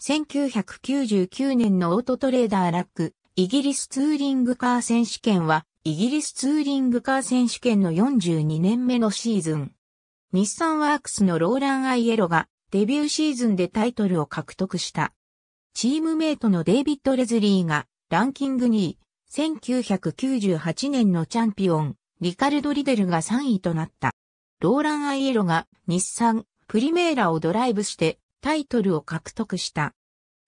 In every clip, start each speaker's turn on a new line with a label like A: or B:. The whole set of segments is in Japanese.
A: 1999年のオートトレーダーラック、イギリスツーリングカー選手権は、イギリスツーリングカー選手権の42年目のシーズン。日産ワークスのローラン・アイエロがデビューシーズンでタイトルを獲得した。チームメイトのデイビッド・レズリーがランキング2位、1998年のチャンピオン、リカルド・リデルが3位となった。ローラン・アイエロが日産プリメーラをドライブしてタイトルを獲得した。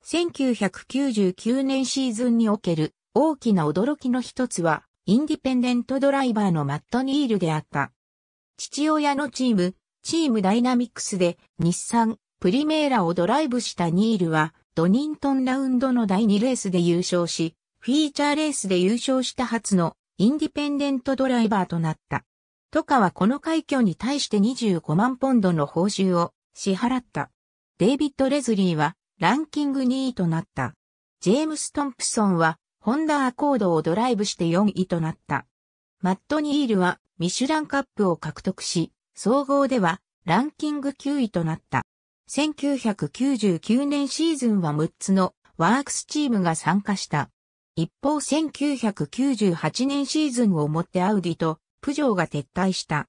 A: 1999年シーズンにおける大きな驚きの一つは、インディペンデントドライバーのマット・ニールであった。父親のチーム、チームダイナミックスで日産、プリメーラをドライブしたニールは、ドニントンラウンドの第2レースで優勝し、フィーチャーレースで優勝した初のインディペンデントドライバーとなった。トカはこの快挙に対して25万ポンドの報酬を支払った。デイビッド・レズリーはランキング2位となった。ジェームス・トンプソンはホンダアコードをドライブして4位となった。マット・ニールはミシュランカップを獲得し、総合ではランキング9位となった。1999年シーズンは6つのワークスチームが参加した。一方1998年シーズンをもってアウディとプジョーが撤退した。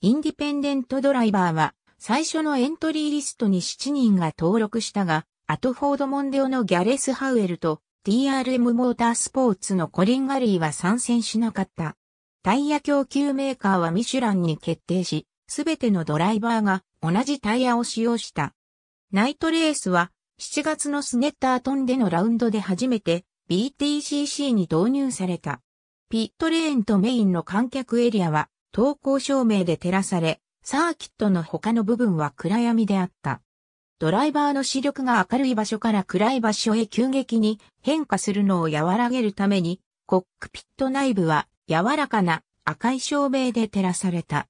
A: インディペンデントドライバーは最初のエントリーリストに7人が登録したが、アトフォード・モンデオのギャレス・ハウエルと TRM モータースポーツのコリン・ガリーは参戦しなかった。タイヤ供給メーカーはミシュランに決定し、すべてのドライバーが同じタイヤを使用した。ナイトレースは7月のスネッタートンでのラウンドで初めて BTCC に導入された。ピットレーンとメインの観客エリアは投稿照明で照らされ、サーキットの他の部分は暗闇であった。ドライバーの視力が明るい場所から暗い場所へ急激に変化するのを和らげるために、コックピット内部は柔らかな赤い照明で照らされた。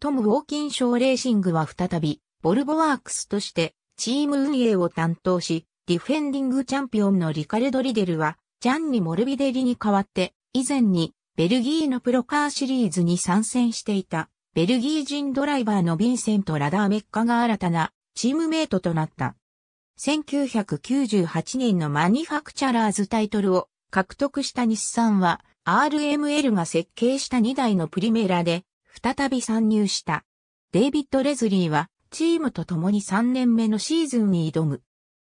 A: トム・ウォーキンショーレーシングは再び、ボルボワークスとしてチーム運営を担当し、ディフェンディングチャンピオンのリカルド・リデルは、ジャンニ・モルビデリに代わって、以前にベルギーのプロカーシリーズに参戦していた。ベルギー人ドライバーのヴィンセント・ラダーメッカが新たなチームメイトとなった。1998年のマニファクチャラーズタイトルを獲得した日産は RML が設計した2台のプリメラで再び参入した。デイビッド・レズリーはチームと共に3年目のシーズンに挑む。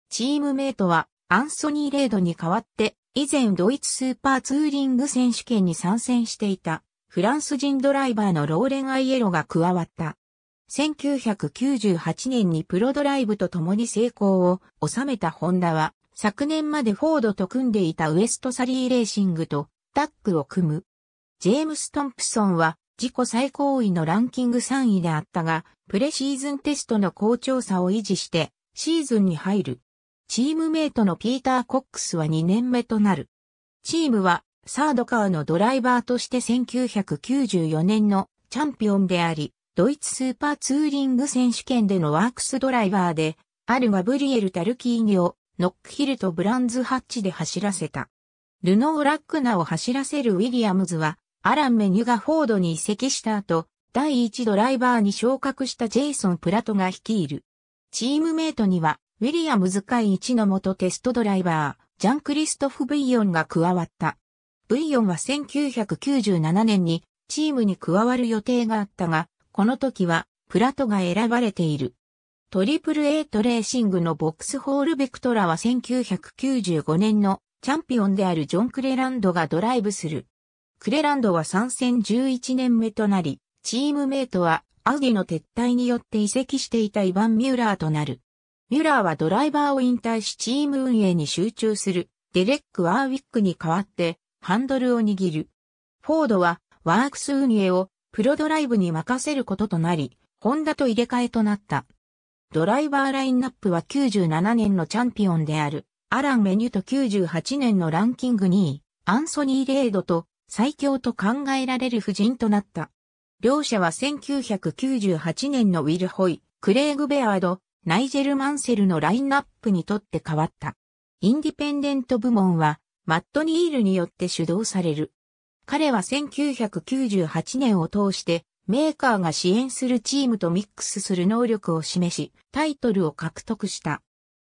A: チームメイトはアンソニー・レードに代わって以前ドイツスーパーツーリング選手権に参戦していたフランス人ドライバーのローレン・アイエロが加わった。1998年にプロドライブと共に成功を収めたホンダは、昨年までフォードと組んでいたウエストサリーレーシングとタックを組む。ジェームス・トンプソンは自己最高位のランキング3位であったが、プレシーズンテストの好調さを維持してシーズンに入る。チームメイトのピーター・コックスは2年目となる。チームはサードカーのドライバーとして1994年のチャンピオンであり、ドイツスーパーツーリング選手権でのワークスドライバーで、あるガブリエル・タルキーニをノックヒルとブランズハッチで走らせた。ルノー・ラックナを走らせるウィリアムズは、アラン・メニュがフォードに移籍した後、第1ドライバーに昇格したジェイソン・プラトが率いる。チームメイトには、ウィリアムズ会チの元テストドライバー、ジャン・クリストフ・ブイヨンが加わった。V4 は1997年にチームに加わる予定があったが、この時はプラトが選ばれている。トリプル A トレーシングのボックスホールベクトラは1995年のチャンピオンであるジョン・クレランドがドライブする。クレランドは参戦11年目となり、チームメイトはアウディの撤退によって移籍していたイヴァン・ミューラーとなる。ミュラーはドライバーを引退しチーム運営に集中するデレック・ワーウィックに代わってハンドルを握る。フォードはワークス運営をプロドライブに任せることとなり、ホンダと入れ替えとなった。ドライバーラインナップは97年のチャンピオンである、アラン・メニュと98年のランキング2位、アンソニー・レードと最強と考えられる夫人となった。両者は1998年のウィル・ホイ、クレイグ・ベアード、ナイジェル・マンセルのラインナップにとって変わった。インディペンデント部門はマット・ニールによって主導される。彼は1998年を通してメーカーが支援するチームとミックスする能力を示し、タイトルを獲得した。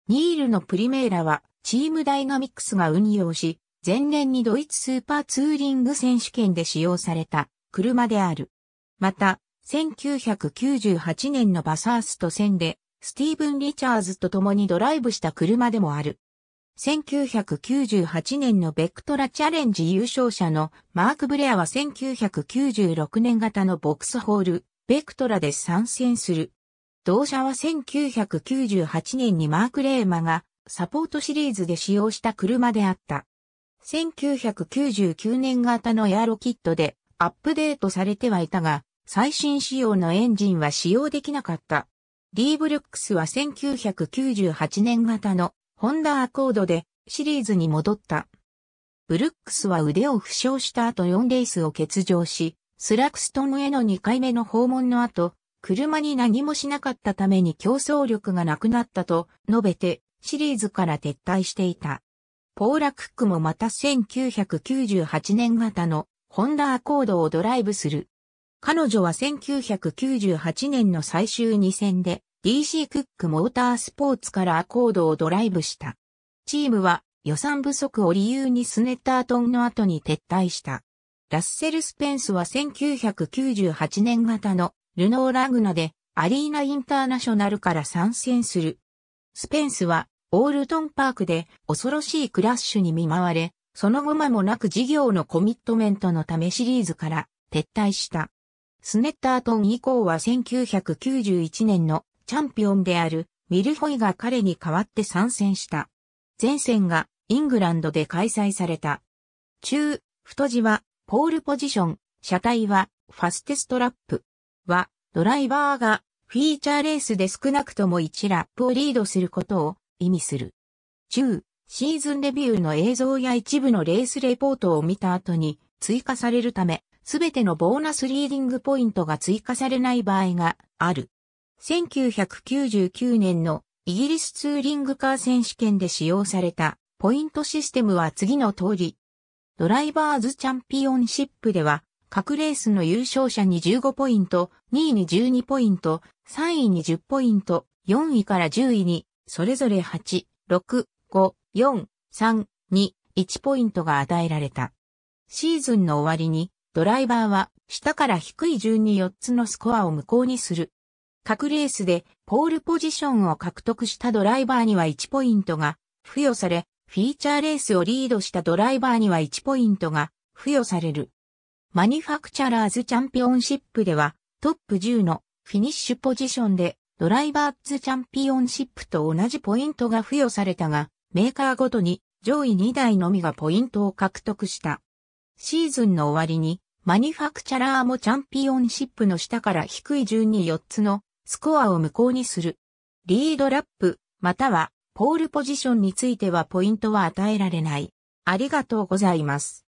A: ニールのプリメーラはチームダイナミックスが運用し、前年にドイツスーパーツーリング選手権で使用された車である。また、1998年のバサースト戦で、スティーブン・リチャーズと共にドライブした車でもある。1998年のベクトラチャレンジ優勝者のマーク・ブレアは1996年型のボックスホール、ベクトラで参戦する。同社は1998年にマーク・レーマがサポートシリーズで使用した車であった。1999年型のエアロキットでアップデートされてはいたが、最新仕様のエンジンは使用できなかった。リーブルックスは1998年型のホンダアコードでシリーズに戻った。ブルックスは腕を負傷した後4レースを欠場し、スラクストンへの2回目の訪問の後、車に何もしなかったために競争力がなくなったと述べてシリーズから撤退していた。ポーラクックもまた1998年型のホンダアコードをドライブする。彼女は1998年の最終2戦で DC クックモータースポーツからアコードをドライブした。チームは予算不足を理由にスネッタートンの後に撤退した。ラッセル・スペンスは1998年型のルノーラグナでアリーナインターナショナルから参戦する。スペンスはオールトンパークで恐ろしいクラッシュに見舞われ、その後間もなく事業のコミットメントのためシリーズから撤退した。スネッタートン以降は1991年のチャンピオンであるミルフォイが彼に代わって参戦した。前戦がイングランドで開催された。中、太字はポールポジション、車体はファステストラップはドライバーがフィーチャーレースで少なくとも1ラップをリードすることを意味する。中、シーズンレビューの映像や一部のレースレポートを見た後に追加されるため、すべてのボーナスリーディングポイントが追加されない場合がある。1999年のイギリスツーリングカー選手権で使用されたポイントシステムは次の通り。ドライバーズチャンピオンシップでは、各レースの優勝者に15ポイント、2位に12ポイント、3位に10ポイント、4位から10位に、それぞれ8、6、5、4、3、2、1ポイントが与えられた。シーズンの終わりに、ドライバーは下から低い順に4つのスコアを無効にする。各レースでポールポジションを獲得したドライバーには1ポイントが付与され、フィーチャーレースをリードしたドライバーには1ポイントが付与される。マニファクチャラーズチャンピオンシップではトップ10のフィニッシュポジションでドライバーズチャンピオンシップと同じポイントが付与されたが、メーカーごとに上位2台のみがポイントを獲得した。シーズンの終わりに、マニファクチャラーもチャンピオンシップの下から低い順に4つのスコアを無効にする。リードラップ、または、ポールポジションについてはポイントは与えられない。ありがとうございます。